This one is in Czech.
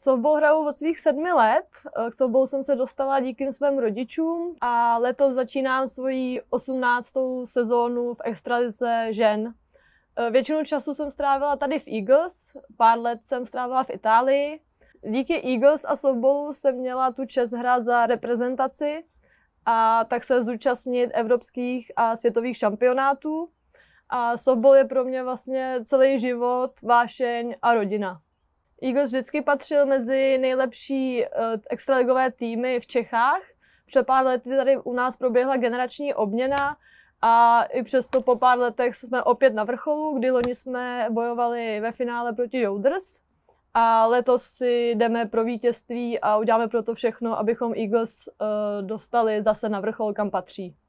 Softball hraju od svých sedmi let. Eh, k softballu jsem se dostala díky svým rodičům a letos začínám svoji osmnáctou sezónu v extralize žen. Eh, většinu času jsem strávila tady v Eagles, pár let jsem strávila v Itálii. Díky Eagles a softballu jsem měla tu čest hrát za reprezentaci a tak se zúčastnit evropských a světových šampionátů. A softball je pro mě vlastně celý život, vášeň a rodina. Eagles vždycky patřil mezi nejlepší uh, extraligové týmy v Čechách. Před pár lety tady u nás proběhla generační obměna a i přesto po pár letech jsme opět na vrcholu, kdy loni jsme bojovali ve finále proti Jouders a letos si jdeme pro vítězství a uděláme pro to všechno, abychom Eagles uh, dostali zase na vrchol, kam patří.